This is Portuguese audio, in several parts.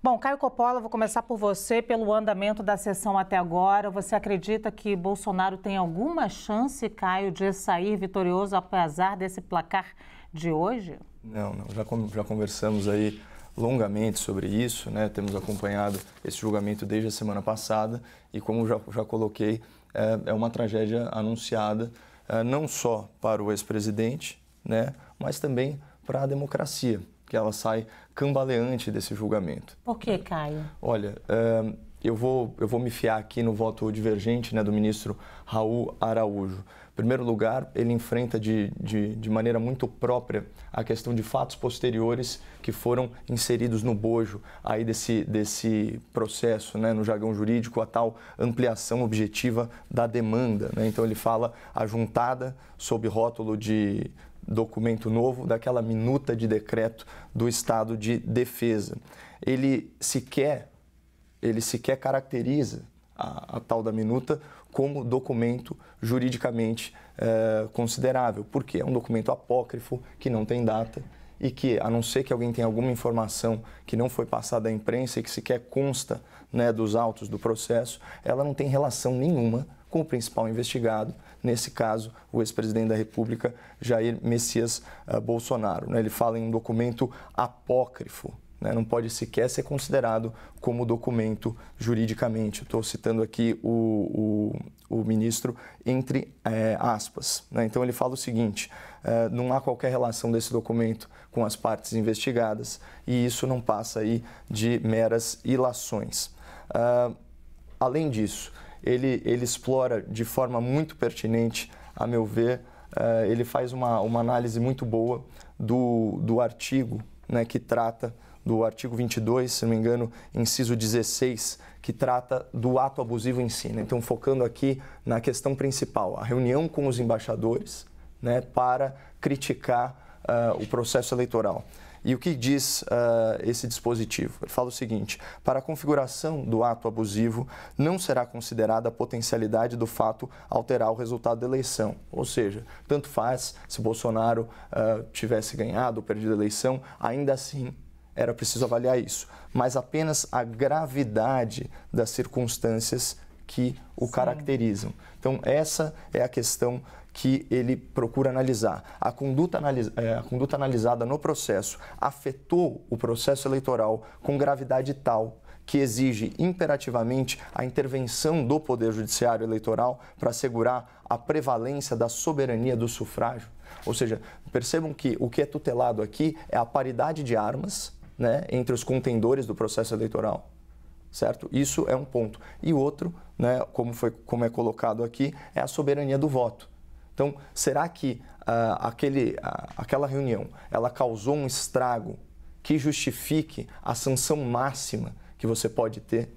Bom, Caio Coppola, vou começar por você, pelo andamento da sessão até agora. Você acredita que Bolsonaro tem alguma chance, Caio, de sair vitorioso apesar desse placar de hoje? Não, não. Já, já conversamos aí longamente sobre isso, né? Temos acompanhado esse julgamento desde a semana passada e, como já, já coloquei, é, é uma tragédia anunciada é, não só para o ex-presidente, né? Mas também para a democracia que ela sai cambaleante desse julgamento. Por que, Caio? Olha, eh, eu vou, eu vou me fiar aqui no voto divergente né, do ministro Raul Araújo. Em primeiro lugar, ele enfrenta de, de, de maneira muito própria a questão de fatos posteriores que foram inseridos no bojo aí desse, desse processo, né, no jargão jurídico, a tal ampliação objetiva da demanda. Né? Então, ele fala a juntada sob rótulo de documento novo, daquela minuta de decreto do estado de defesa. Ele sequer, ele sequer caracteriza a, a tal da minuta como documento juridicamente é, considerável, porque é um documento apócrifo que não tem data e que, a não ser que alguém tenha alguma informação que não foi passada à imprensa e que sequer consta né, dos autos do processo, ela não tem relação nenhuma com o principal investigado, nesse caso, o ex-presidente da República, Jair Messias eh, Bolsonaro. Né? Ele fala em um documento apócrifo, né? não pode sequer ser considerado como documento juridicamente. Estou citando aqui o, o, o ministro entre é, aspas. Né? Então ele fala o seguinte: eh, não há qualquer relação desse documento com as partes investigadas e isso não passa aí de meras ilações. além disso, ele, ele explora de forma muito pertinente, a meu ver, uh, ele faz uma, uma análise muito boa do, do artigo né, que trata do artigo 22, se não me engano, inciso 16, que trata do ato abusivo em si. Né? Então, focando aqui na questão principal, a reunião com os embaixadores né, para criticar uh, o processo eleitoral. E o que diz uh, esse dispositivo? Ele fala o seguinte: para a configuração do ato abusivo, não será considerada a potencialidade do fato alterar o resultado da eleição. Ou seja, tanto faz se Bolsonaro uh, tivesse ganhado ou perdido a eleição, ainda assim era preciso avaliar isso. Mas apenas a gravidade das circunstâncias que o Sim. caracterizam. Então, essa é a questão que ele procura analisar. A conduta, analis é, a conduta analisada no processo afetou o processo eleitoral com gravidade tal que exige imperativamente a intervenção do Poder Judiciário Eleitoral para assegurar a prevalência da soberania do sufrágio. Ou seja, percebam que o que é tutelado aqui é a paridade de armas né, entre os contendores do processo eleitoral certo? Isso é um ponto. E outro, né, como, foi, como é colocado aqui, é a soberania do voto. Então, será que uh, aquele, uh, aquela reunião ela causou um estrago que justifique a sanção máxima que você pode ter,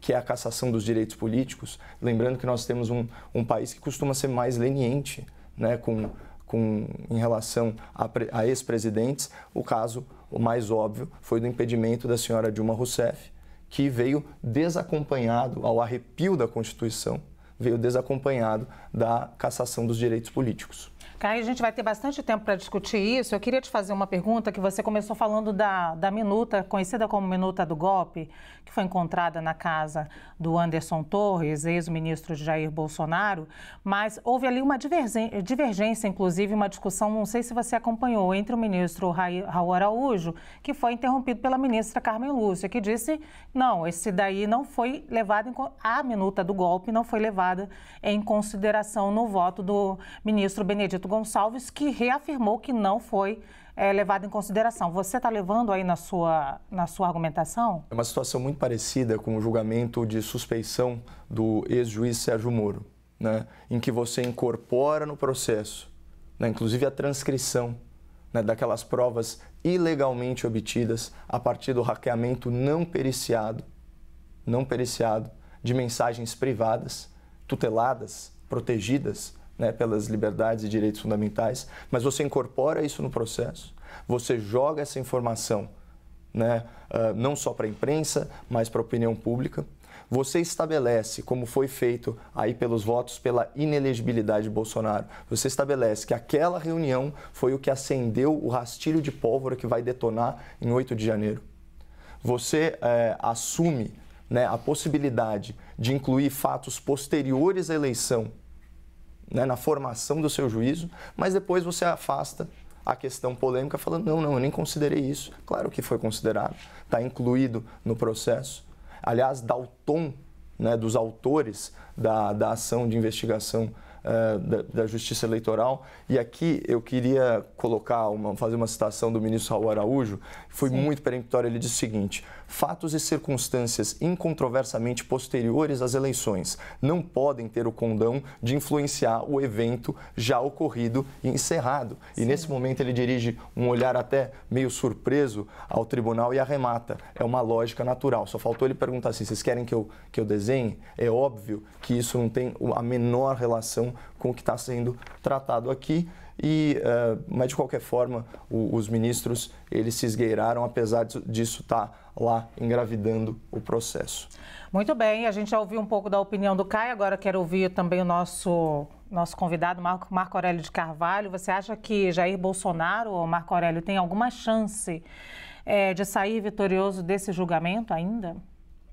que é a cassação dos direitos políticos? Lembrando que nós temos um, um país que costuma ser mais leniente né, com, com, em relação a, a ex-presidentes. O caso o mais óbvio foi do impedimento da senhora Dilma Rousseff, que veio desacompanhado ao arrepio da Constituição, veio desacompanhado da cassação dos direitos políticos. Caio, tá, a gente vai ter bastante tempo para discutir isso. Eu queria te fazer uma pergunta que você começou falando da, da minuta, conhecida como minuta do golpe, que foi encontrada na casa do Anderson Torres, ex-ministro Jair Bolsonaro, mas houve ali uma divergência, inclusive uma discussão, não sei se você acompanhou, entre o ministro Raul Araújo, que foi interrompido pela ministra Carmen Lúcia, que disse, não, esse daí não foi levado, em, a minuta do golpe não foi levada em consideração no voto do ministro Benedito Gonçalves, que reafirmou que não foi é, levado em consideração. Você está levando aí na sua, na sua argumentação? É uma situação muito parecida com o julgamento de suspeição do ex-juiz Sérgio Moro, né, em que você incorpora no processo, né, inclusive a transcrição né, daquelas provas ilegalmente obtidas a partir do hackeamento não periciado, não periciado de mensagens privadas, tuteladas, protegidas né, pelas liberdades e direitos fundamentais, mas você incorpora isso no processo, você joga essa informação né, uh, não só para a imprensa, mas para a opinião pública. Você estabelece, como foi feito aí pelos votos pela inelegibilidade de Bolsonaro, você estabelece que aquela reunião foi o que acendeu o rastilho de pólvora que vai detonar em 8 de janeiro. Você é, assume né, a possibilidade de incluir fatos posteriores à eleição né, na formação do seu juízo, mas depois você afasta a questão polêmica falando: não, não, eu nem considerei isso. Claro que foi considerado, está incluído no processo. Aliás, dá o tom né, dos autores da, da ação de investigação uh, da, da, Justiça Eleitoral. E aqui eu queria colocar, uma, fazer uma citação do ministro Raul Araújo, foi Sim. muito peremptório Ele disse o seguinte: fatos e circunstâncias incontroversamente posteriores às eleições não podem ter o condão de influenciar o evento já ocorrido e encerrado. Sim. E nesse momento ele dirige um olhar até meio surpreso ao tribunal e arremata. É uma lógica natural. Só faltou ele perguntar assim: vocês querem que eu, que eu desenhe? É óbvio que isso não tem a menor relação com o que está sendo tratado aqui. E, uh, mas de qualquer forma, o, os ministros eles se esgueiraram, apesar disso estar tá lá engravidando o processo. Muito bem, a gente já ouviu um pouco da opinião do Caio, agora quero ouvir também o nosso nosso convidado, Marco, Marco Aurélio de Carvalho. Você acha que Jair Bolsonaro ou Marco Aurélio tem alguma chance é, de sair vitorioso desse julgamento ainda?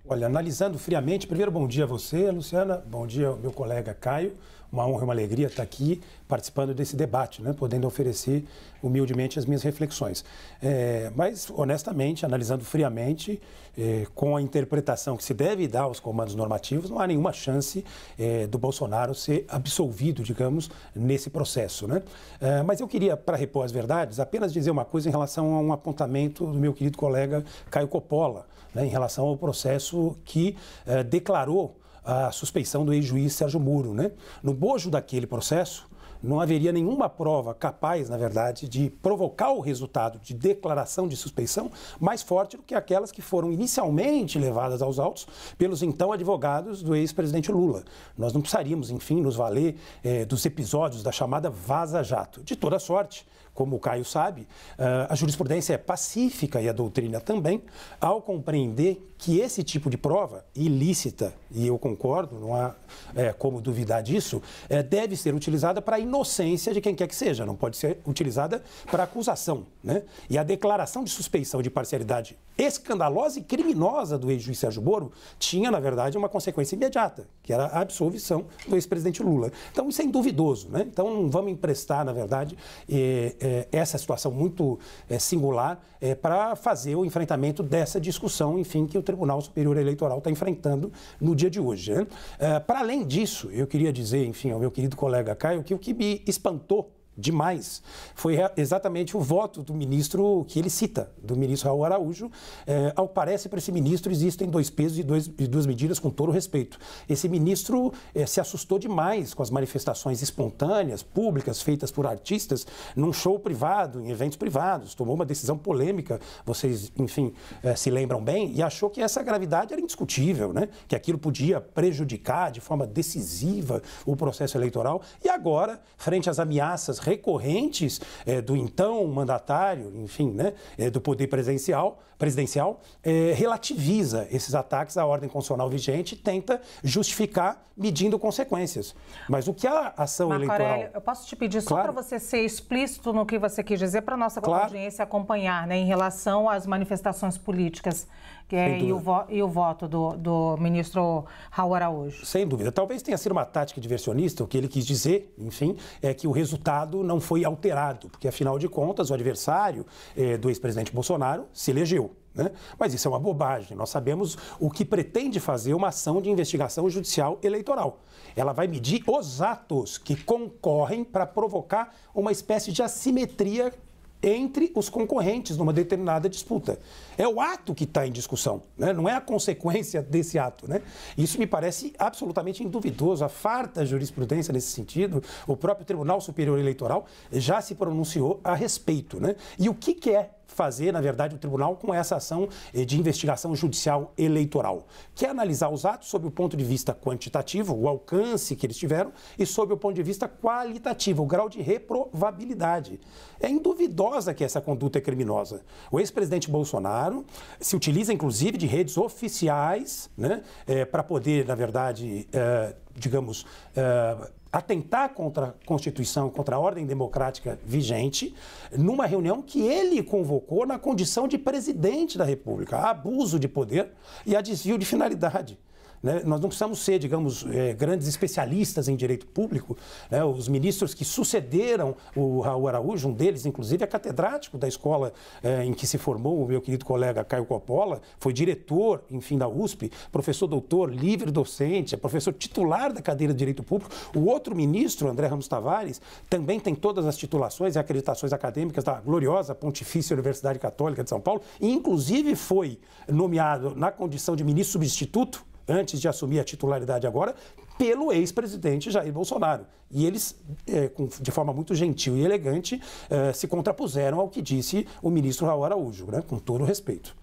Olha, analisando friamente, primeiro bom dia a você, Luciana, bom dia ao meu colega Caio uma honra e uma alegria estar aqui participando desse debate, né? podendo oferecer humildemente as minhas reflexões. É, mas, honestamente, analisando friamente, é, com a interpretação que se deve dar aos comandos normativos, não há nenhuma chance é, do Bolsonaro ser absolvido, digamos, nesse processo. Né? É, mas eu queria, para repor as verdades, apenas dizer uma coisa em relação a um apontamento do meu querido colega Caio Coppola, né? em relação ao processo que é, declarou a suspeição do ex-juiz Sérgio Muro. Né? No bojo daquele processo, não haveria nenhuma prova capaz, na verdade, de provocar o resultado de declaração de suspeição mais forte do que aquelas que foram inicialmente levadas aos autos pelos então advogados do ex-presidente Lula. Nós não precisaríamos, enfim, nos valer eh, dos episódios da chamada Vaza Jato. De toda sorte, como o Caio sabe, eh, a jurisprudência é pacífica e a doutrina também, ao compreender que esse tipo de prova, ilícita, e eu concordo, não há é, como duvidar disso, é, deve ser utilizada para a inocência de quem quer que seja, não pode ser utilizada para acusação. Né? E a declaração de suspeição de parcialidade escandalosa e criminosa do ex-juiz Sérgio Moro tinha, na verdade, uma consequência imediata, que era a absolvição do ex-presidente Lula. Então, isso é induvidoso. Né? Então, não vamos emprestar, na verdade, é, é, essa situação muito é, singular para fazer o enfrentamento dessa discussão, enfim, que o Tribunal Superior Eleitoral está enfrentando no dia de hoje. Né? Uh, é, Para além disso, eu queria dizer, enfim, ao meu querido colega Caio, que o que me espantou demais foi exatamente o voto do ministro que ele cita, do ministro Raul Araújo. É, eh, ao parece, para esse ministro existem dois pesos e, dois, e duas medidas, com todo respeito. Esse ministro é, se assustou demais com as manifestações espontâneas, públicas, feitas por artistas num show privado, em eventos privados. Tomou uma decisão polêmica, vocês, enfim, é, se lembram bem, e achou que essa gravidade era indiscutível, né? que aquilo podia prejudicar de forma decisiva o processo eleitoral. E agora, frente às ameaças recorrentes é, do então mandatário, enfim, né, é, do poder presidencial, presidencial é, relativiza esses ataques à ordem constitucional vigente e tenta justificar medindo consequências. Mas o que a ação Marco eleitoral... Aurélio, eu posso te pedir só para você ser explícito no que você quis dizer para a nossa claro. audiência acompanhar, né, em relação às manifestações políticas que é, e, o e, o voto do, do ministro Raul Araújo. Sem dúvida. Talvez tenha sido uma tática diversionista, o que ele quis dizer, enfim, é que o resultado não foi alterado, porque afinal de contas o adversário eh, do ex-presidente Bolsonaro se elegeu. Né? Mas isso é uma bobagem. Nós sabemos o que pretende fazer uma ação de investigação judicial eleitoral. Ela vai medir os atos que concorrem para provocar uma espécie de assimetria entre os concorrentes numa determinada disputa. É o ato que está em discussão, né? não é a consequência desse ato. Né? Isso me parece absolutamente duvidoso. A farta jurisprudência nesse sentido, o próprio Tribunal Superior Eleitoral já se pronunciou a respeito. Né? E o que, que é fazer, na verdade, o tribunal com essa ação de investigação judicial eleitoral, que é analisar os atos sob o ponto de vista quantitativo, o alcance que eles tiveram, e sob o ponto de vista qualitativo, o grau de reprovabilidade. É induvidosa que essa conduta é criminosa. O ex-presidente Bolsonaro se utiliza, inclusive, de redes oficiais né, é, para poder, na verdade, é, digamos, uh, atentar contra a Constituição, contra a ordem democrática vigente, numa reunião que ele convocou na condição de presidente da República. abuso de poder e a desvio de finalidade. Né? Nós não precisamos ser, digamos, é, grandes especialistas em direito público. Né? Os ministros que sucederam o Raul Araújo, um deles, inclusive, é catedrático da escola é, em que se formou o meu querido colega Caio Coppola, foi diretor, enfim, da USP, professor doutor, livre docente, é professor titular da cadeira de direito público. O outro ministro, André Ramos Tavares, também tem todas as titulações e acreditações acadêmicas da gloriosa Pontifícia Universidade Católica de São Paulo, e inclusive foi nomeado na condição de ministro substituto antes de assumir a titularidade agora, pelo ex-presidente Jair Bolsonaro. E eles, é, de forma muito gentil e elegante, é, se contrapuseram ao que disse o ministro Raul Araújo, né? com todo respeito.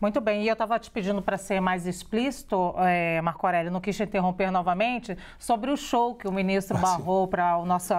Muito bem, e eu estava te pedindo para ser mais explícito, é, Marco Aurélio, não quis te interromper novamente, sobre o show que o ministro ah, barrou para a nossa,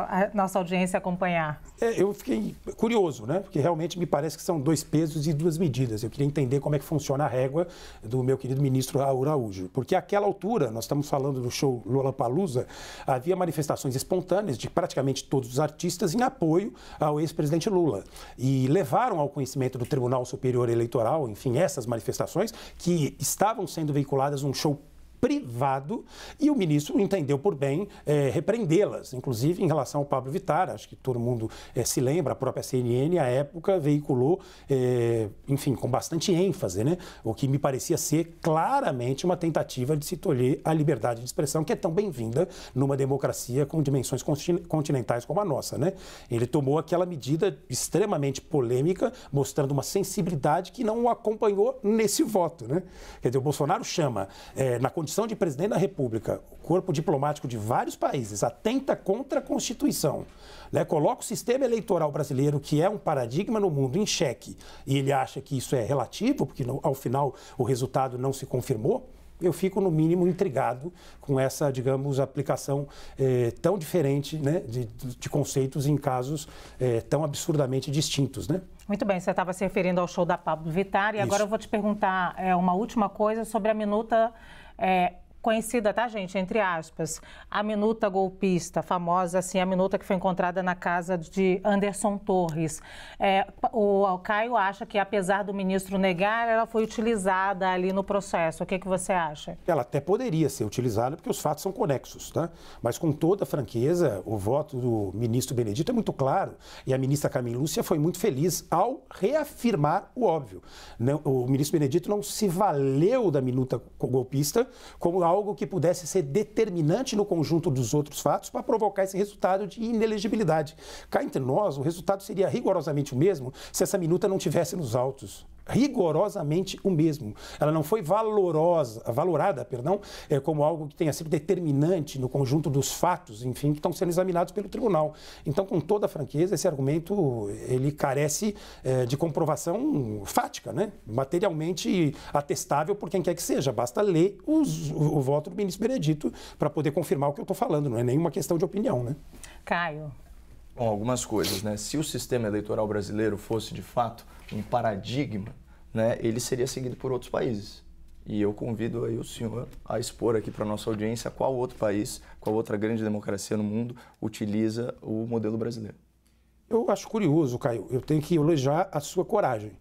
audiência acompanhar. É, eu fiquei curioso, né? Porque realmente me parece que são dois pesos e duas medidas. Eu queria entender como é que funciona a régua do meu querido ministro Raul Araújo. Porque àquela altura, nós estamos falando do show Lula Palusa, havia manifestações espontâneas de praticamente todos os artistas em apoio ao ex-presidente Lula. E levaram ao conhecimento do Tribunal Superior Eleitoral, enfim, essas manifestações que estavam sendo veiculadas num show privado e o ministro entendeu por bem é, repreendê-las, inclusive em relação ao Pablo Vittar. Acho que todo mundo é, se lembra, a própria CNN, à época, veiculou, é, enfim, com bastante ênfase, né, o que me parecia ser claramente uma tentativa de se tolher a liberdade de expressão, que é tão bem-vinda numa democracia com dimensões continentais como a nossa. Né? Ele tomou aquela medida extremamente polêmica, mostrando uma sensibilidade que não o acompanhou nesse voto. Né? Quer dizer, o Bolsonaro chama, é, na condição condição de presidente da República, o corpo diplomático de vários países atenta contra a Constituição, né, coloca o sistema eleitoral brasileiro, que é um paradigma no mundo, em xeque, e ele acha que isso é relativo, porque no, ao final o resultado não se confirmou, eu fico, no mínimo, intrigado com essa, digamos, aplicação eh, tão diferente né, de, de, conceitos em casos eh, tão absurdamente distintos. Né? Muito bem, você estava se referindo ao show da Pablo Vittar e Isso. agora eu vou te perguntar é, uma última coisa sobre a minuta 哎。conhecida, tá, gente? Entre aspas, a minuta golpista, famosa assim, a minuta que foi encontrada na casa de Anderson Torres. É, o, o Caio acha que, apesar do ministro negar, ela foi utilizada ali no processo. O que, que você acha? Ela até poderia ser utilizada, porque os fatos são conexos, tá? Mas com toda franqueza, o voto do ministro Benedito é muito claro e a ministra Camila Lúcia foi muito feliz ao reafirmar o óbvio. Não, o ministro Benedito não se valeu da minuta golpista como algo que pudesse ser determinante no conjunto dos outros fatos para provocar esse resultado de inelegibilidade. Cá entre nós, o resultado seria rigorosamente o mesmo se essa minuta não tivesse nos autos rigorosamente o mesmo. Ela não foi valorosa, valorada, perdão, é, como algo que tenha sido determinante no conjunto dos fatos, enfim, que estão sendo examinados pelo tribunal. Então, com toda franqueza, esse argumento ele carece é, de comprovação fática, né? materialmente atestável por quem quer que seja. Basta ler os, o, o voto do ministro Benedito para poder confirmar o que eu estou falando. Não é nenhuma questão de opinião, né? Caio, com algumas coisas, né? Se o sistema eleitoral brasileiro fosse de fato um paradigma, né, ele seria seguido por outros países. E eu convido aí o senhor a expor aqui para nossa audiência qual outro país, qual outra grande democracia no mundo utiliza o modelo brasileiro. Eu acho curioso, Caio. Eu tenho que elogiar a sua coragem.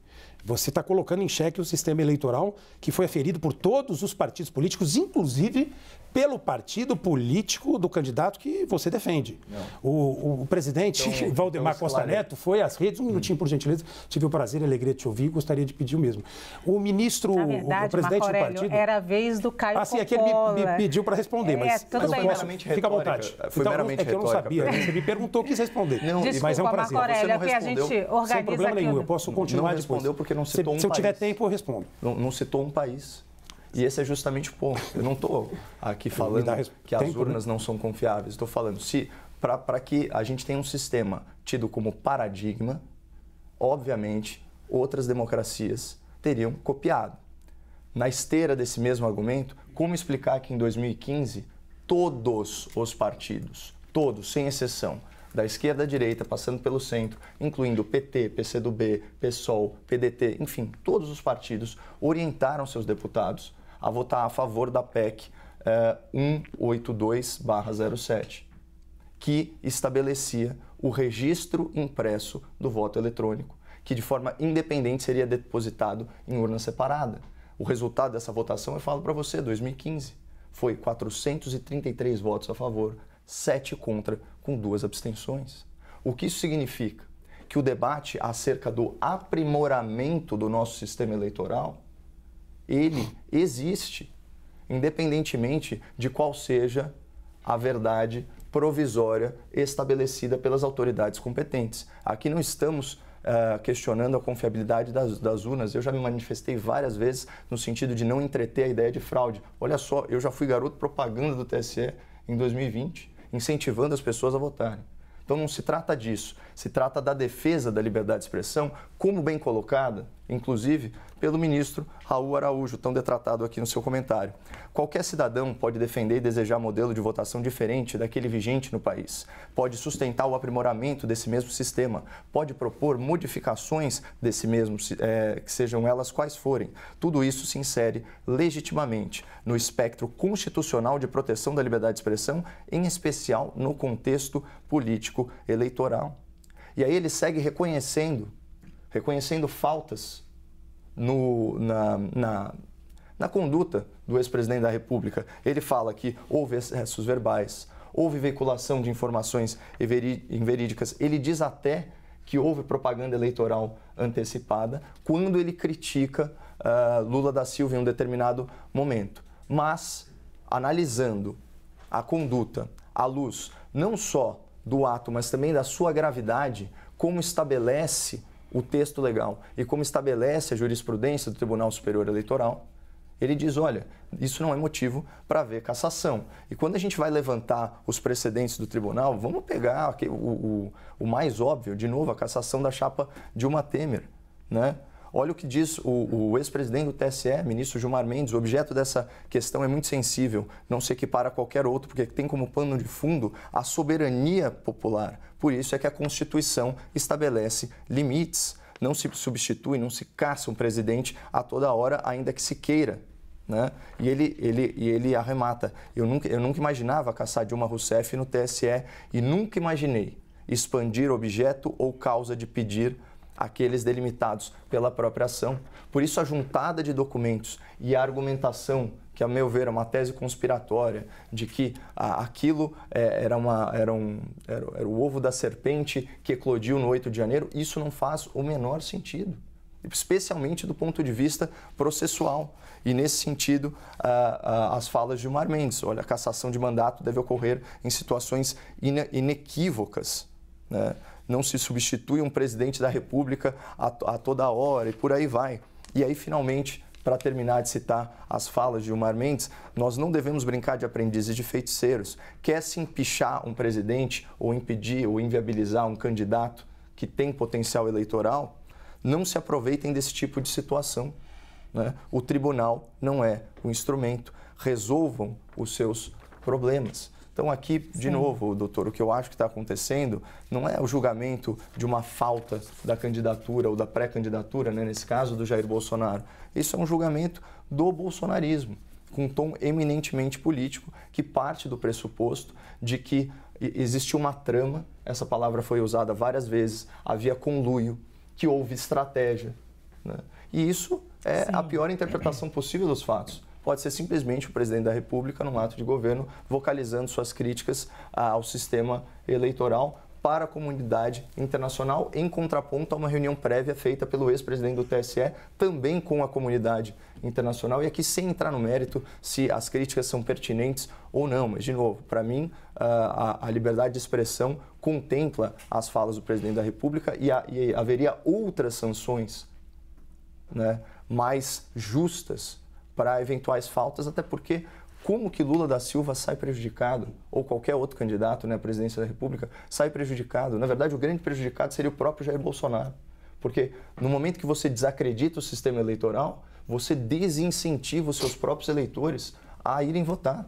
Você está colocando em xeque o sistema eleitoral que foi aferido por todos os partidos políticos, inclusive pelo partido político do candidato que você defende. O, o, o, presidente então, Valdemar então, Costa Neto foi às redes, um minutinho, por gentileza. Tive o prazer e a alegria de te ouvir, gostaria de pedir o mesmo. O ministro, verdade, o, o presidente Aurélio, do partido. Era a vez do Caio Ah, sim, é que ele me, me pediu para responder, é, mas, tudo mas bem, posso, fica à vontade. Foi então, é meramente é que eu não sabia, né? você me perguntou, quis responder. Não, mas é um prazer. Marco Aurélio, você não respondeu, é a gente organiza. Sem problema nenhum, eu posso continuar não respondeu depois. Porque porque não citou se, um país. Se eu tiver tempo, eu respondo. Não, não citou um país. E esse é justamente o ponto. Eu não estou aqui falando que as tempo, né? urnas né? não são confiáveis. Estou falando se para que a gente tenha um sistema tido como paradigma, obviamente outras democracias teriam copiado. Na esteira desse mesmo argumento, como explicar que em 2015 todos os partidos, todos, sem exceção, da esquerda à direita, passando pelo centro, incluindo PT, PCdoB, PSOL, PDT, enfim, todos os partidos orientaram seus deputados a votar a favor da PEC eh, 182-07, que estabelecia o registro impresso do voto eletrônico, que de forma independente seria depositado em urna separada. O resultado dessa votação, eu falo para você, 2015, foi 433 votos a favor, 7 contra, com duas abstenções. O que isso significa? Que o debate acerca do aprimoramento do nosso sistema eleitoral, ele existe, independentemente de qual seja a verdade provisória estabelecida pelas autoridades competentes. Aqui não estamos Uh, questionando a confiabilidade das, das, urnas. Eu já me manifestei várias vezes no sentido de não entreter a ideia de fraude. Olha só, eu já fui garoto propaganda do TSE em 2020 incentivando as pessoas a votarem. Então não se trata disso, se trata da defesa da liberdade de expressão como bem colocada inclusive pelo ministro Raul Araújo, tão detratado aqui no seu comentário. Qualquer cidadão pode defender e desejar modelo de votação diferente daquele vigente no país, pode sustentar o aprimoramento desse mesmo sistema, pode propor modificações desse mesmo, é, que sejam elas quais forem. Tudo isso se insere legitimamente no espectro constitucional de proteção da liberdade de expressão, em especial no contexto político eleitoral. E aí ele segue reconhecendo reconhecendo faltas no, na, na, na conduta do ex-presidente da República. Ele fala que houve excessos verbais, houve veiculação de informações inverídicas. Ele diz até que houve propaganda eleitoral antecipada quando ele critica uh, Lula da Silva em um determinado momento. Mas, analisando a conduta à luz não só do ato, mas também da sua gravidade, como estabelece o texto legal e como estabelece a jurisprudência do Tribunal Superior Eleitoral, ele diz: olha, isso não é motivo para haver cassação. E quando a gente vai levantar os precedentes do tribunal, vamos pegar o, o, o mais óbvio, de novo, a cassação da chapa Dilma Temer. Né? Olha o que diz o, o ex-presidente do TSE, ministro Gilmar Mendes. O objeto dessa questão é muito sensível, não se equipara a qualquer outro, porque tem como pano de fundo a soberania popular. Por isso é que a Constituição estabelece limites. Não se substitui, não se caça um presidente a toda hora, ainda que se queira né? E ele, ele, e ele arremata. Eu nunca, eu nunca imaginava caçar Dilma Rousseff no TSE e nunca imaginei expandir objeto ou causa de pedir aqueles delimitados pela própria ação. Por isso, a juntada de documentos e a argumentação que a meu ver é uma tese conspiratória de que ah, aquilo é, era, uma, era, um, era, era, o ovo da serpente que eclodiu no 8 de janeiro, isso não faz o menor sentido, especialmente do ponto de vista processual. E nesse sentido, ah, ah, as falas de Mar Mendes, olha, a cassação de mandato deve ocorrer em situações inequívocas. Né? não se substitui um presidente da República a, a toda hora e por aí vai. E aí, finalmente, para terminar de citar as falas de Gilmar Mendes, nós não devemos brincar de aprendizes de feiticeiros. Quer se empichar um presidente ou impedir ou inviabilizar um candidato que tem potencial eleitoral? Não se aproveitem desse tipo de situação. Né? O tribunal não é o um instrumento. Resolvam os seus problemas. Então, aqui, de novo, doutor, o que eu acho que está acontecendo não é o julgamento de uma falta da candidatura ou da pré-candidatura, né, nesse caso do Jair Bolsonaro. Isso é um julgamento do bolsonarismo, com um tom eminentemente político, que parte do pressuposto de que existe uma trama, essa palavra foi usada várias vezes, havia conluio, que houve estratégia. Né? E isso é Sim. a pior interpretação possível dos fatos pode ser simplesmente o presidente da República, num ato de governo, vocalizando suas críticas ah, ao sistema eleitoral para a comunidade internacional, em contraponto a uma reunião prévia feita pelo ex-presidente do TSE, também com a comunidade internacional. E aqui, sem entrar no mérito se as críticas são pertinentes ou não, mas, de novo, para mim, ah, a, liberdade de expressão contempla as falas do presidente da República e, e haveria outras sanções né, mais justas para eventuais faltas, até porque como que Lula da Silva sai prejudicado, ou qualquer outro candidato né, à presidência da República, sai prejudicado. Na verdade, o grande prejudicado seria o próprio Jair Bolsonaro. Porque no momento que você desacredita o sistema eleitoral, você desincentiva os seus próprios eleitores a irem votar.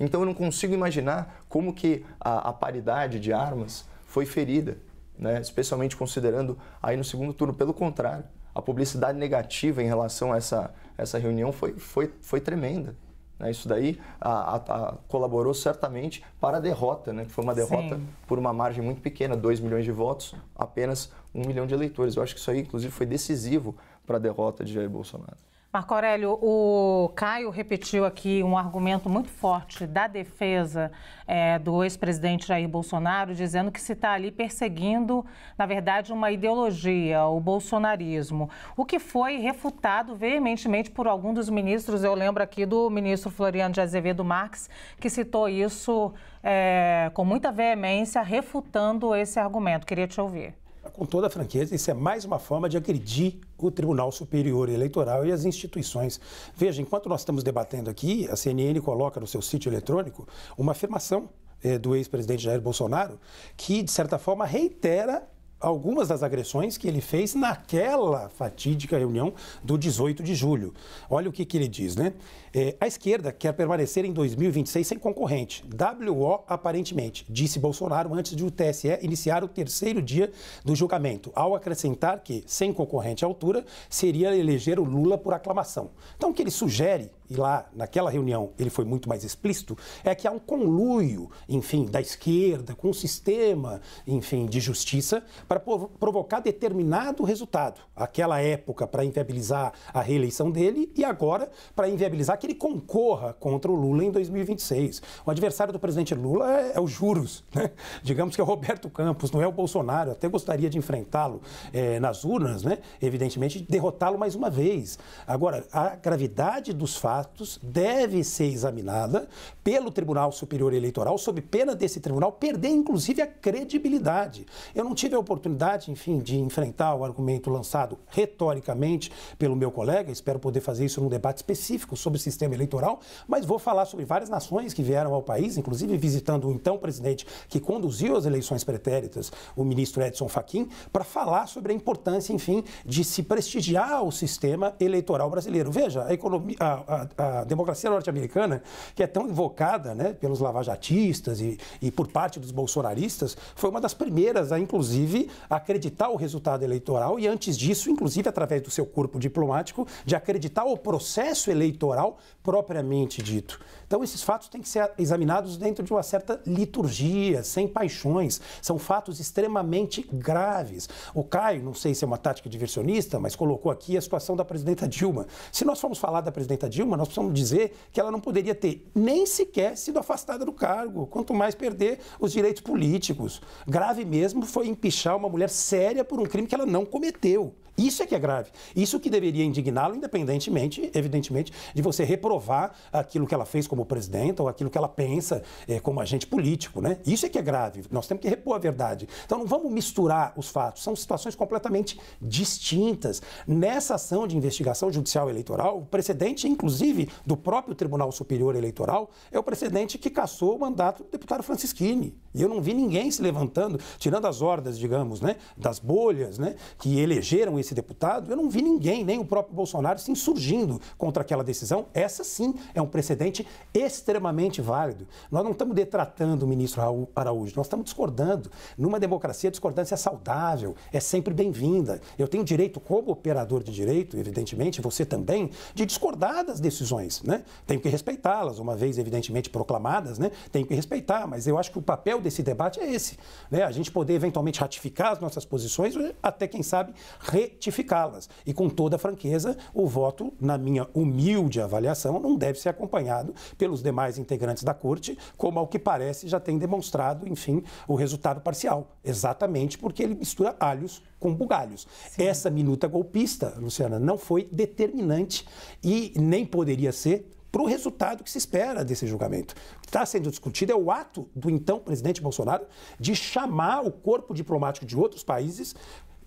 Então eu não consigo imaginar como que a, a paridade de armas foi ferida, né? especialmente considerando aí no segundo turno. Pelo contrário, a publicidade negativa em relação a essa essa reunião foi, foi, foi tremenda. Né? Isso daí a, a, colaborou certamente para a derrota, né? que foi uma derrota Sim. por uma margem muito pequena, 2 milhões de votos, apenas 1 milhão de eleitores. Eu acho que isso aí, inclusive, foi decisivo para a derrota de Jair Bolsonaro. Marco Aurélio, o Caio repetiu aqui um argumento muito forte da defesa é, do ex-presidente Jair Bolsonaro, dizendo que se está ali perseguindo, na verdade, uma ideologia, o bolsonarismo, o que foi refutado veementemente por algum dos ministros. Eu lembro aqui do ministro Floriano de Azevedo Marques, que citou isso é, com muita veemência, refutando esse argumento. Queria te ouvir com toda a franqueza, isso é mais uma forma de agredir o Tribunal Superior Eleitoral e as instituições. Veja, enquanto nós estamos debatendo aqui, a CNN coloca no seu sítio eletrônico uma afirmação eh, do ex-presidente Jair Bolsonaro, que, de certa forma, reitera algumas das agressões que ele fez naquela fatídica reunião do 18 de julho. Olha o que, que ele diz, né? É, a esquerda quer permanecer em 2026 sem concorrente. WO aparentemente, disse Bolsonaro antes de o TSE iniciar o terceiro dia do julgamento, ao acrescentar que, sem concorrente à altura, seria eleger o Lula por aclamação. Então, o que ele sugere e lá naquela reunião ele foi muito mais explícito, é que há um conluio, enfim, da esquerda com o um sistema, enfim, de justiça para provocar determinado resultado. Aquela época para inviabilizar a reeleição dele e agora para inviabilizar que ele concorra contra o Lula em 2026. O adversário do presidente Lula é, é os juros, né? Digamos que é o Roberto Campos, não é o Bolsonaro. até gostaria de enfrentá-lo é, nas urnas, né? Evidentemente, derrotá-lo mais uma vez. Agora, a gravidade dos fatos deve ser examinada pelo Tribunal Superior Eleitoral, sob pena desse tribunal perder, inclusive, a credibilidade. Eu não tive a oportunidade, enfim, de enfrentar o argumento lançado retoricamente pelo meu colega, espero poder fazer isso num debate específico sobre o sistema eleitoral, mas vou falar sobre várias nações que vieram ao país, inclusive visitando o então presidente que conduziu as eleições pretéritas, o ministro Edson Fachin, para falar sobre a importância, enfim, de se prestigiar o sistema eleitoral brasileiro. Veja, a economia, a, a democracia norte-americana, que é tão invocada né, pelos lavajatistas e, e por parte dos bolsonaristas, foi uma das primeiras a, inclusive, acreditar o resultado eleitoral e, antes disso, inclusive através do seu corpo diplomático, de acreditar o processo eleitoral propriamente dito. Então, esses fatos têm que ser examinados dentro de uma certa liturgia, sem paixões. São fatos extremamente graves. O Caio, não sei se é uma tática diversionista, mas colocou aqui a situação da presidenta Dilma. Se nós formos falar da presidenta Dilma, nós precisamos dizer que ela não poderia ter nem sequer sido afastada do cargo, quanto mais perder os direitos políticos. Grave mesmo foi empichar uma mulher séria por um crime que ela não cometeu. Isso é que é grave. Isso que deveria indigná-lo, independentemente, evidentemente, de você reprovar aquilo que ela fez como presidenta ou aquilo que ela pensa eh, como agente político. Né? Isso é que é grave. Nós temos que repor a verdade. Então não vamos misturar os fatos. São situações completamente distintas. Nessa ação de investigação judicial eleitoral, o precedente, inclusive, do próprio Tribunal Superior Eleitoral é o precedente que cassou o mandato do deputado Francisquini. E eu não vi ninguém se levantando, tirando as hordas, digamos, né, das bolhas né, que elegeram esse esse deputado, eu não vi ninguém, nem o próprio Bolsonaro, se insurgindo contra aquela decisão. Essa sim é um precedente extremamente válido. Nós não estamos detratando o ministro Araújo, nós estamos discordando. Numa democracia, a discordância é saudável, é sempre bem-vinda. Eu tenho direito, como operador de direito, evidentemente, você também, de discordar das decisões. Né? Tenho que respeitá-las, uma vez, evidentemente, proclamadas, né? tenho que respeitar, mas eu acho que o papel desse debate é esse. Né? A gente poder eventualmente ratificar as nossas posições, até quem sabe re retificá-las. E com toda franqueza, o voto, na minha humilde avaliação, não deve ser acompanhado pelos demais integrantes da corte, como ao que parece já tem demonstrado, enfim, o resultado parcial. Exatamente porque ele mistura alhos com bugalhos. Sim. Essa minuta golpista, Luciana, não foi determinante e nem poderia ser para o resultado que se espera desse julgamento. O que está sendo discutido é o ato do então presidente Bolsonaro de chamar o corpo diplomático de outros países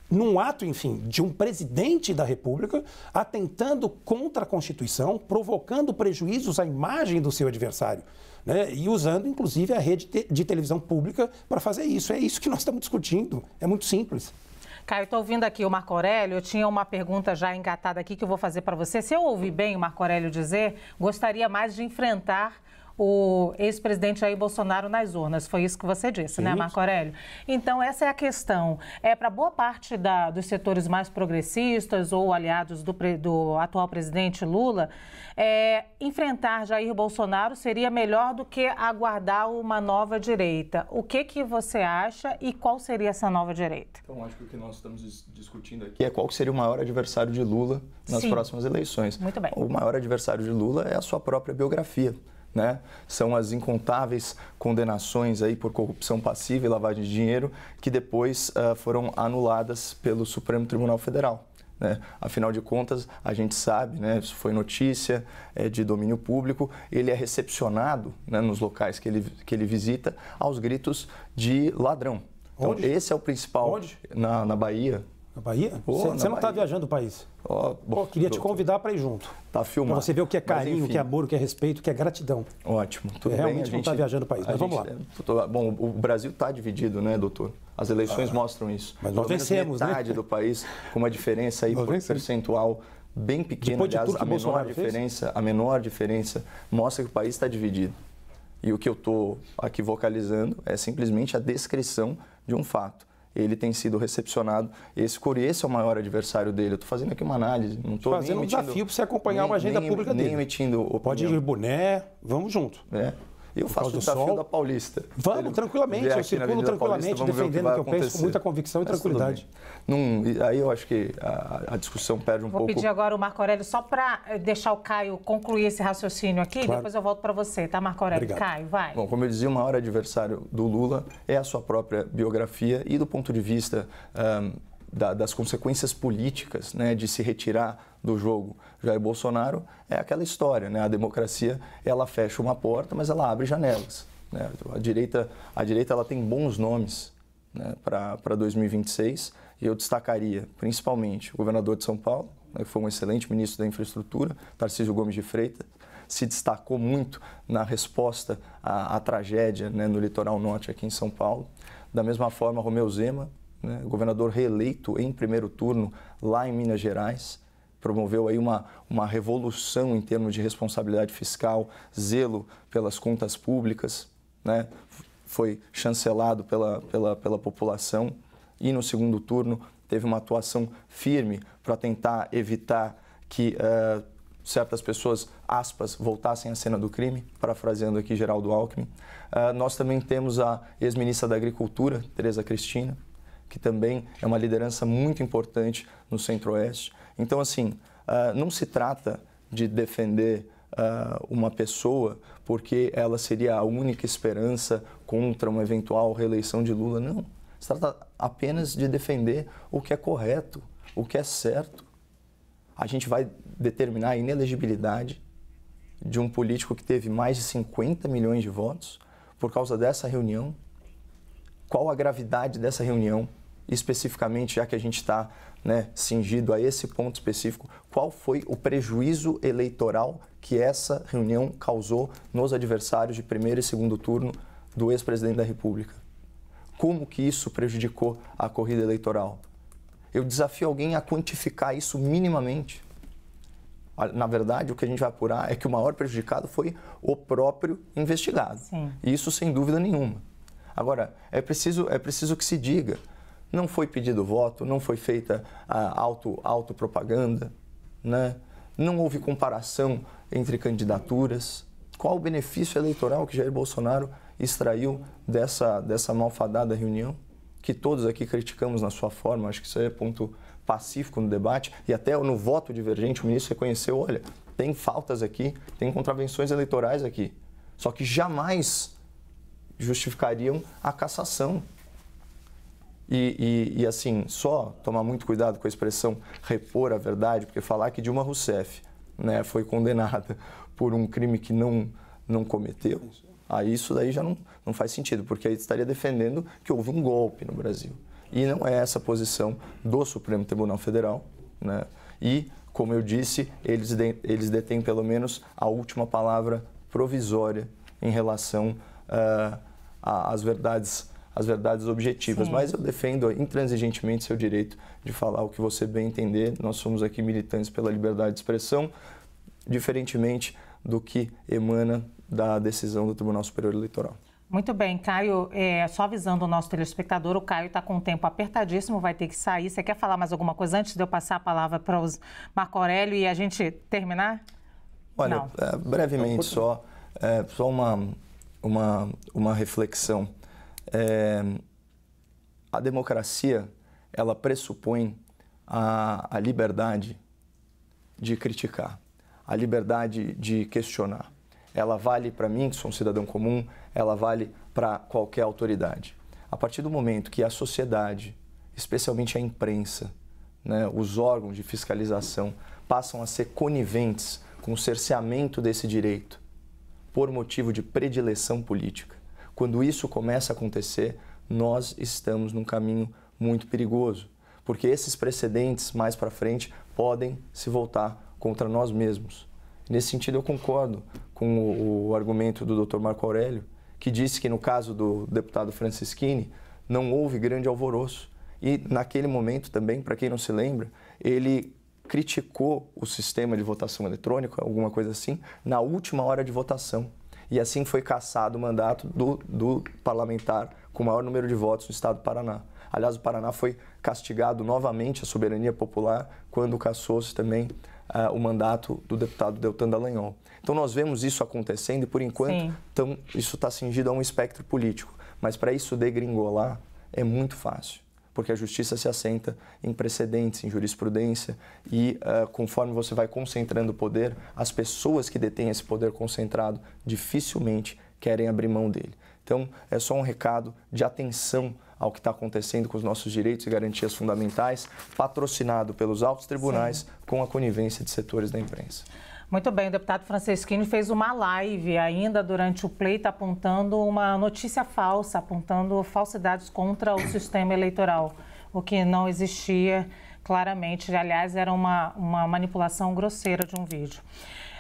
num ato, enfim, de um presidente da República atentando contra a Constituição, provocando prejuízos à imagem do seu adversário. Né? E usando, inclusive, a rede de televisão pública para fazer isso. É isso que nós estamos discutindo. É muito simples. Caio, estou ouvindo aqui o Marco Aurélio. Eu tinha uma pergunta já engatada aqui que eu vou fazer para você. Se eu ouvi bem o Marco Aurélio dizer, gostaria mais de enfrentar o ex-presidente Jair Bolsonaro nas urnas. Foi isso que você disse, né, Sim. né, Marco Aurélio? Então, essa é a questão. É para boa parte da, dos setores mais progressistas ou aliados do, do atual presidente Lula, é, enfrentar Jair Bolsonaro seria melhor do que aguardar uma nova direita. O que, que você acha e qual seria essa nova direita? Então, acho que o que nós estamos discutindo aqui é qual seria o maior adversário de Lula nas Sim. próximas eleições. Muito bem. O maior adversário de Lula é a sua própria biografia né? São as incontáveis condenações aí por corrupção passiva e lavagem de dinheiro que depois uh, foram anuladas pelo Supremo Tribunal Federal. Né? Afinal de contas, a gente sabe, né? isso foi notícia é, de domínio público, ele é recepcionado né, nos locais que ele, que ele visita aos gritos de ladrão. Então, Onde? esse é o principal. Onde? Na, na Bahia, na Bahia? você não está viajando o país. Oh, bom, Pô, queria doutor. te convidar para ir junto. Tá Para você ver o que é carinho, o que é amor, o que é respeito, o que é gratidão. Ótimo. Tudo é, bem, realmente a não está viajando o país. Mas vamos gente, lá. É bom, o Brasil está dividido, né, doutor? As eleições ah, mostram isso. Mas nós Pelo vencemos, né? metade né? do país com uma diferença aí percentual bem pequena. Depois de aliás, a menor Bolsonaro diferença, fez? a menor diferença mostra que o país está dividido. E o que eu estou aqui vocalizando é simplesmente a descrição de um fato ele tem sido recepcionado. Esse Curi, esse é o maior adversário dele. Eu estou fazendo aqui uma análise, não estou Fazendo um desafio para você acompanhar nem, uma agenda nem, pública nem dele. Nem emitindo opinião. Pode ir boné, vamos junto. É. Eu faço o desafio sol. da Paulista. Vamos, Ele tranquilamente, eu circulo tranquilamente, Paulista, defendendo o que, que eu acontecer. penso com muita convicção e Mas tranquilidade. Num, aí eu acho que a, a discussão perde um Vou pouco. Vou pedir agora o Marco Aurélio só para eh, deixar o Caio concluir esse raciocínio aqui, claro. depois eu volto para você, tá, Marco Aurélio? Obrigado. Caio, vai. Bom, como eu dizia, o maior adversário do Lula é a sua própria biografia e do ponto de vista. Um, das consequências políticas né, de se retirar do jogo Jair Bolsonaro é aquela história, né? A democracia ela fecha uma porta, mas ela abre janelas. Né? A direita, a direita ela tem bons nomes né? para 2026 e eu destacaria principalmente o governador de São Paulo, né? que foi um excelente ministro da infraestrutura, Tarcísio Gomes de Freitas, se destacou muito na resposta à, à tragédia né? no litoral norte aqui em São Paulo. Da mesma forma, Romeu Zema, né? governador reeleito em primeiro turno lá em Minas Gerais promoveu aí uma, uma revolução em termos de responsabilidade fiscal, zelo pelas contas públicas, né? foi chancelado pela, pela, pela população. E no segundo turno teve uma atuação firme para tentar evitar que uh, certas pessoas, aspas, voltassem à cena do crime, parafraseando aqui Geraldo Alckmin. Uh, nós também temos a ex-ministra da Agricultura, Tereza Cristina, que também é uma liderança muito importante no Centro-Oeste. Então, assim, uh, não se trata de defender uh, uma pessoa porque ela seria a única esperança contra uma eventual reeleição de Lula. Não. Se trata apenas de defender o que é correto, o que é certo. A gente vai determinar a inelegibilidade de um político que teve mais de 50 milhões de votos por causa dessa reunião? Qual a gravidade dessa reunião? especificamente, já que a gente está né, cingido a esse ponto específico, qual foi o prejuízo eleitoral que essa reunião causou nos adversários de primeiro e segundo turno do ex-presidente da República? Como que isso prejudicou a corrida eleitoral? Eu desafio alguém a quantificar isso minimamente. Na verdade, o que a gente vai apurar é que o maior prejudicado foi o próprio investigado. Sim. Isso sem dúvida nenhuma. Agora, é preciso, é preciso que se diga não foi pedido voto, não foi feita a auto, autopropaganda, né? não houve comparação entre candidaturas. Qual o benefício eleitoral que Jair Bolsonaro extraiu dessa, dessa malfadada reunião? Que todos aqui criticamos na sua forma, acho que isso é ponto pacífico no debate e até no voto divergente o ministro reconheceu, olha, tem faltas aqui, tem contravenções eleitorais aqui, só que jamais justificariam a cassação e, e, e, assim, só tomar muito cuidado com a expressão repor a verdade, porque falar que Dilma Rousseff né, foi condenada por um crime que não, não cometeu, aí isso daí já não, não faz sentido, porque aí estaria defendendo que houve um golpe no Brasil. E não é essa a posição do Supremo Tribunal Federal. Né? E, como eu disse, eles, de, eles detêm pelo menos a última palavra provisória em relação uh, às verdades as verdades objetivas, Sim. mas eu defendo intransigentemente seu direito de falar o que você bem entender. Nós somos aqui militantes pela liberdade de expressão, diferentemente do que emana da decisão do Tribunal Superior Eleitoral. Muito bem, Caio. É, só avisando o nosso telespectador, o Caio está com um tempo apertadíssimo, vai ter que sair. Você quer falar mais alguma coisa antes de eu passar a palavra para o Marco Aurélio e a gente terminar? Olha, é, brevemente então, só, é, só uma, uma, uma reflexão. É, a democracia ela pressupõe a, a liberdade de criticar, a liberdade de questionar. Ela vale para mim, que sou um cidadão comum, ela vale para qualquer autoridade. A partir do momento que a sociedade, especialmente a imprensa, né, os órgãos de fiscalização, passam a ser coniventes com o cerceamento desse direito por motivo de predileção política, quando isso começa a acontecer, nós estamos num caminho muito perigoso, porque esses precedentes mais para frente podem se voltar contra nós mesmos. Nesse sentido, eu concordo com o, o argumento do Dr. Marco Aurélio, que disse que no caso do deputado Francisquini não houve grande alvoroço. E naquele momento também, para quem não se lembra, ele criticou o sistema de votação eletrônica, alguma coisa assim, na última hora de votação e assim foi cassado o mandato do, do parlamentar com o maior número de votos do Estado do Paraná. Aliás, o Paraná foi castigado novamente a soberania popular quando cassou-se também uh, o mandato do deputado Deltan Dallagnol. Então nós vemos isso acontecendo e por enquanto tão, isso está cingido a um espectro político. Mas para isso degringolar é muito fácil porque a justiça se assenta em precedentes, em jurisprudência, e uh, conforme você vai concentrando o poder, as pessoas que detêm esse poder concentrado dificilmente querem abrir mão dele. Então, é só um recado de atenção ao que está acontecendo com os nossos direitos e garantias fundamentais, patrocinado pelos altos tribunais Sim. com a conivência de setores da imprensa. Muito bem, o deputado Francisquini fez uma live ainda durante o pleito apontando uma notícia falsa, apontando falsidades contra o sistema eleitoral, o que não existia claramente. Aliás, era uma, uma manipulação grosseira de um vídeo.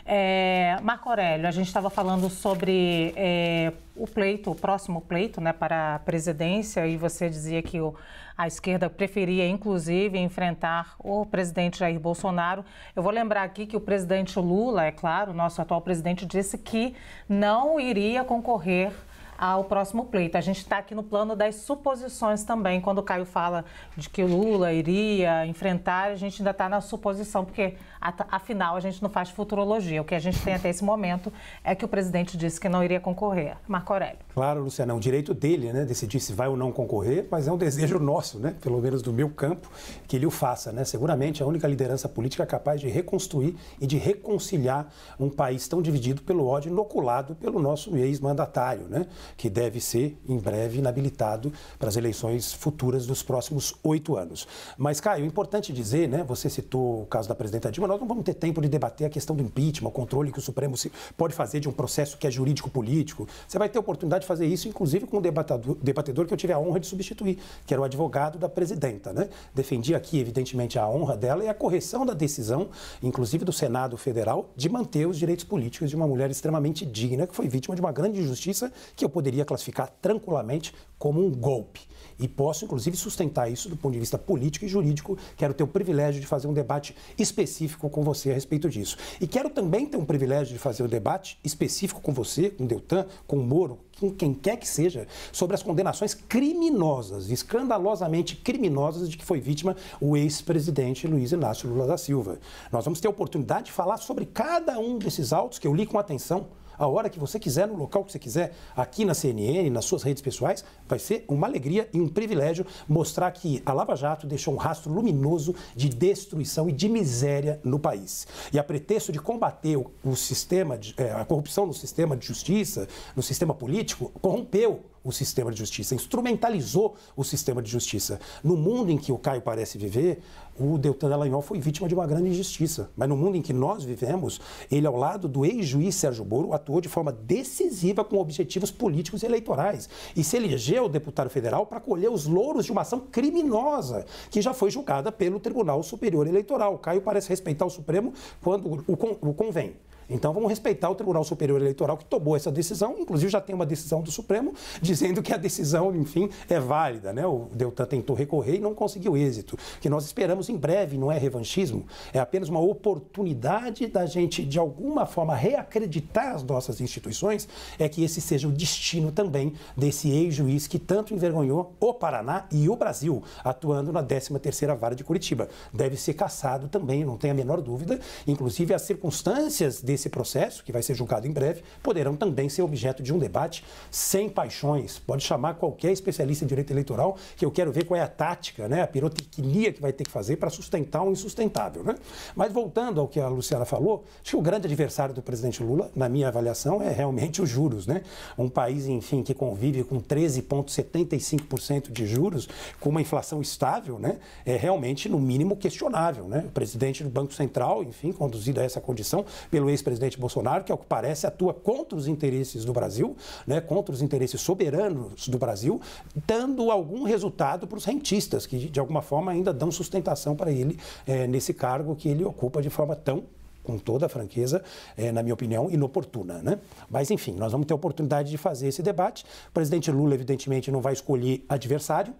É, Marco Aurélio, a gente estava falando sobre é, o pleito, o próximo pleito né, para a presidência, e você dizia que o, a esquerda preferia, inclusive, enfrentar o presidente Jair Bolsonaro. Eu vou lembrar aqui que o presidente Lula, é claro, nosso atual presidente, disse que não iria concorrer ao próximo pleito. A gente está aqui no plano das suposições também. Quando o Caio fala de que Lula iria enfrentar, a gente ainda está na suposição, porque afinal a gente não faz futurologia. O que a gente tem até esse momento é que o presidente disse que não iria concorrer. Marco Aurélio. Claro, Luciana, é um direito dele, né? Decidir se vai ou não concorrer, mas é um desejo nosso, né? Pelo menos do meu campo, que ele o faça, né? Seguramente a única liderança política capaz de reconstruir e de reconciliar um país tão dividido pelo ódio inoculado pelo nosso ex-mandatário, né? que deve ser, em breve, inabilitado para as eleições futuras dos próximos oito anos. Mas, Caio, importante dizer, né, você citou o caso da presidenta Dilma, nós não vamos ter tempo de debater a questão do impeachment, o controle que o Supremo pode fazer de um processo que é jurídico-político. Você vai ter oportunidade de fazer isso, inclusive com um debatador, debatedor que eu tive a honra de substituir, que era o advogado da presidenta. Né? Defendi aqui, evidentemente, a honra dela e a correção da decisão, inclusive do Senado Federal, de manter os direitos políticos de uma mulher extremamente digna, que foi vítima de uma grande injustiça que eu poderia classificar tranquilamente como um golpe. E posso, inclusive, sustentar isso do ponto de vista político e jurídico. Quero ter o privilégio de fazer um debate específico com você a respeito disso. E quero também ter um privilégio de fazer um debate específico com você, com Deltan, com Moro, com quem quer que seja, sobre as condenações criminosas, escandalosamente criminosas, de que foi vítima o ex-presidente Luiz Inácio Lula da Silva. Nós vamos ter a oportunidade de falar sobre cada um desses autos que eu li com atenção a hora que você quiser, no local que você quiser, aqui na CNN, nas suas redes pessoais. Vai ser uma alegria e um privilégio mostrar que a Lava Jato deixou um rastro luminoso de destruição e de miséria no país. E a pretexto de combater o, o sistema, de, é, a corrupção no sistema de justiça, no sistema político, corrompeu o sistema de justiça, instrumentalizou o sistema de justiça. No mundo em que o Caio parece viver, o Deltan Dallagnol foi vítima de uma grande injustiça. Mas no mundo em que nós vivemos, ele, ao lado do ex-juiz Sérgio Moro, atuou de forma decisiva com objetivos políticos e eleitorais. E se elegeu deputado federal para colher os louros de uma ação criminosa, que já foi julgada pelo Tribunal Superior Eleitoral. O Caio parece respeitar o Supremo quando o convém. Então vamos respeitar o Tribunal Superior Eleitoral que tomou essa decisão, inclusive já tem uma decisão do Supremo dizendo que a decisão, enfim, é válida, né? O Deltan tentou recorrer e não conseguiu êxito. que nós esperamos em breve não é revanchismo, é apenas uma oportunidade da gente de alguma forma reacreditar as nossas instituições, é que esse seja o destino também desse ex-juiz que tanto envergonhou o Paraná e o Brasil, atuando na 13ª Vara de Curitiba. Deve ser caçado também, não tem a menor dúvida, inclusive as circunstâncias de esse processo, que vai ser julgado em breve, poderão também ser objeto de um debate sem paixões. Pode chamar qualquer especialista em direito eleitoral, que eu quero ver qual é a tática, né, a pirotecnia que vai ter que fazer para sustentar o um insustentável. Né? Mas voltando ao que a Luciana falou, acho que o grande adversário do presidente Lula, na minha avaliação, é realmente os juros. Né? Um país, enfim, que convive com 13,75% de juros, com uma inflação estável, né, é realmente, no mínimo, questionável. Né? O presidente do Banco Central, enfim, conduzido a essa condição pelo ex ex-presidente Bolsonaro, que, ao é que parece, atua contra os interesses do Brasil, né, contra os interesses soberanos do Brasil, dando algum resultado para os rentistas, que, de alguma forma, ainda dão sustentação para ele é, nesse cargo que ele ocupa de forma tão com toda a franqueza, é, na minha opinião, inoportuna. Né? Mas, enfim, nós vamos ter a oportunidade de fazer esse debate. O presidente Lula, evidentemente, não vai escolher adversário,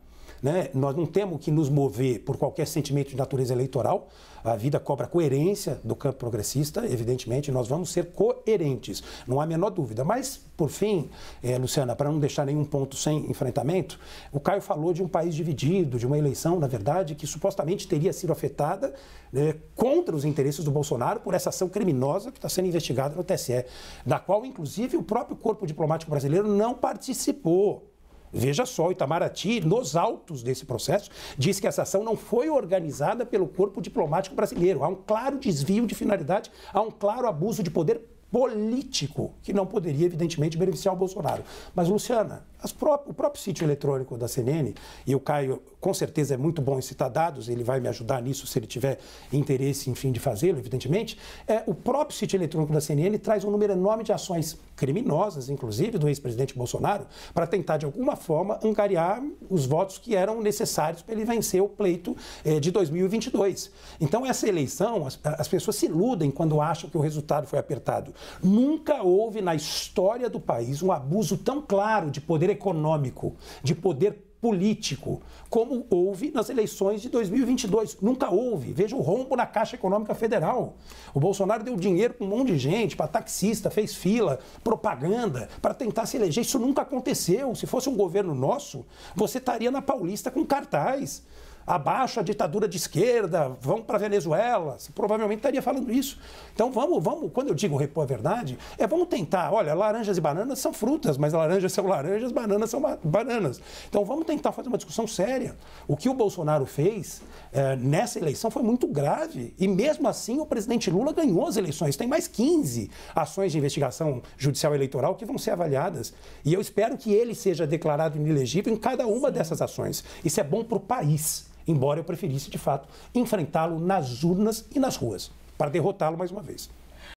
né? Nós não temos que nos mover por qualquer sentimento de natureza eleitoral. A vida cobra coerência do campo progressista, evidentemente, nós vamos ser coerentes, não há a menor dúvida. Mas, por fim, eh, Luciana, para não deixar nenhum ponto sem enfrentamento, o Caio falou de um país dividido, de uma eleição, na verdade, que supostamente teria sido afetada né, contra os interesses do Bolsonaro por essa ação criminosa que está sendo investigada no TSE, da qual, inclusive, o próprio corpo diplomático brasileiro não participou. Veja só, o Itamaraty, nos autos desse processo, diz que essa ação não foi organizada pelo corpo diplomático brasileiro. Há um claro desvio de finalidade, há um claro abuso de poder político que não poderia, evidentemente, beneficiar o Bolsonaro. Mas, Luciana, pró o próprio sítio eletrônico da CNN, e o Caio com certeza é muito bom em citar dados, ele vai me ajudar nisso se ele tiver interesse, enfim, de fazê-lo, evidentemente, é, o próprio sítio eletrônico da CNN traz um número enorme de ações criminosas, inclusive do ex-presidente Bolsonaro, para tentar, de alguma forma, angariar os votos que eram necessários para ele vencer o pleito é, de 2022. Então, essa eleição, as, as pessoas se iludem quando acham que o resultado foi apertado. Nunca houve na história do país um abuso tão claro de poder econômico, de poder político, como houve nas eleições de 2022. Nunca houve. Veja o rombo na Caixa Econômica Federal. O Bolsonaro deu dinheiro para um monte de gente, para taxista, fez fila, propaganda, para tentar se eleger. Isso nunca aconteceu. Se fosse um governo nosso, você estaria na Paulista com cartaz abaixo a ditadura de esquerda, vão para a Venezuela, Você provavelmente estaria falando isso. Então vamos, vamos, quando eu digo repor a verdade, é vamos tentar, olha, laranjas e bananas são frutas, mas laranjas são laranjas, bananas são bananas. Então vamos tentar fazer uma discussão séria. O que o Bolsonaro fez é, nessa eleição foi muito grave, e mesmo assim o presidente Lula ganhou as eleições. Tem mais 15 ações de investigação judicial eleitoral que vão ser avaliadas, e eu espero que ele seja declarado inelegível em cada uma dessas ações. Isso é bom para o país embora eu preferisse, de fato, enfrentá-lo nas urnas e nas ruas, para derrotá-lo mais uma vez.